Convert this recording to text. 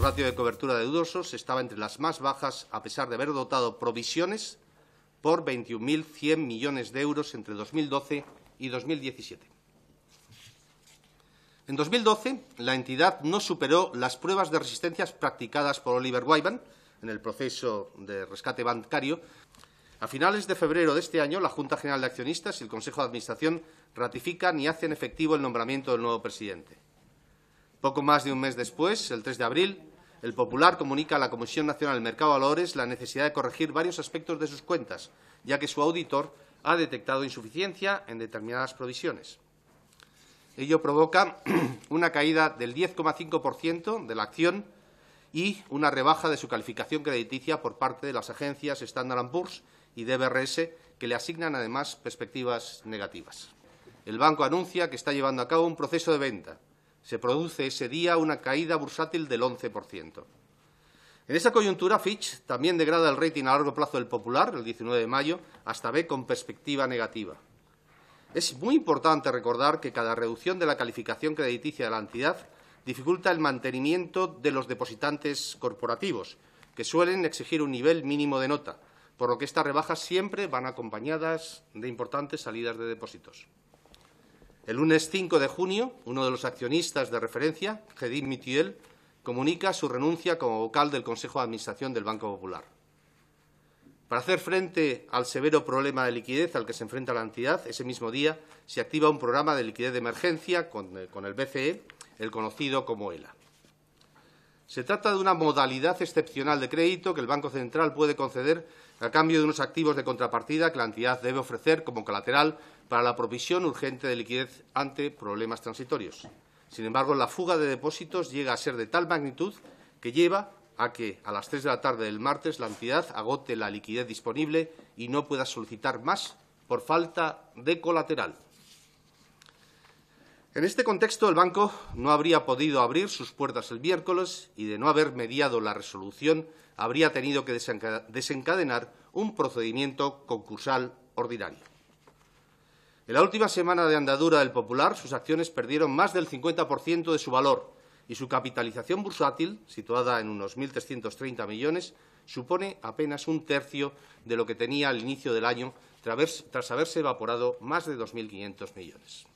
ratio de cobertura de dudosos estaba entre las más bajas, a pesar de haber dotado provisiones por 21.100 millones de euros entre 2012 y 2017. En 2012, la entidad no superó las pruebas de resistencias practicadas por Oliver Wyman en el proceso de rescate bancario. A finales de febrero de este año, la Junta General de Accionistas y el Consejo de Administración ratifican y hacen efectivo el nombramiento del nuevo presidente. Poco más de un mes después, el 3 de abril, el Popular comunica a la Comisión Nacional del Mercado de Valores la necesidad de corregir varios aspectos de sus cuentas, ya que su auditor ha detectado insuficiencia en determinadas provisiones. Ello provoca una caída del 10,5% de la acción y una rebaja de su calificación crediticia por parte de las agencias Standard Poor's y DBRS, que le asignan además perspectivas negativas. El banco anuncia que está llevando a cabo un proceso de venta se produce ese día una caída bursátil del 11%. En esa coyuntura, Fitch también degrada el rating a largo plazo del Popular, el 19 de mayo, hasta B con perspectiva negativa. Es muy importante recordar que cada reducción de la calificación crediticia de la entidad dificulta el mantenimiento de los depositantes corporativos, que suelen exigir un nivel mínimo de nota, por lo que estas rebajas siempre van acompañadas de importantes salidas de depósitos. El lunes 5 de junio, uno de los accionistas de referencia, Gedim Mitiel, comunica su renuncia como vocal del Consejo de Administración del Banco Popular. Para hacer frente al severo problema de liquidez al que se enfrenta la entidad, ese mismo día se activa un programa de liquidez de emergencia con, eh, el BCE, el conocido como ELA. Se trata de una modalidad excepcional de crédito que el Banco Central puede conceder a cambio de unos activos de contrapartida que la entidad debe ofrecer como colateral para la provisión urgente de liquidez ante problemas transitorios. Sin embargo, la fuga de depósitos llega a ser de tal magnitud que lleva a que a las 3 de la tarde del martes la entidad agote la liquidez disponible y no pueda solicitar más por falta de colateral. En este contexto, el banco no habría podido abrir sus puertas el miércoles y, de no haber mediado la resolución, habría tenido que desencadenar un procedimiento concursal ordinario. En la última semana de andadura del Popular, sus acciones perdieron más del 50% de su valor y su capitalización bursátil, situada en unos 1.330 millones, supone apenas un tercio de lo que tenía al inicio del año tras haberse evaporado más de 2.500 millones.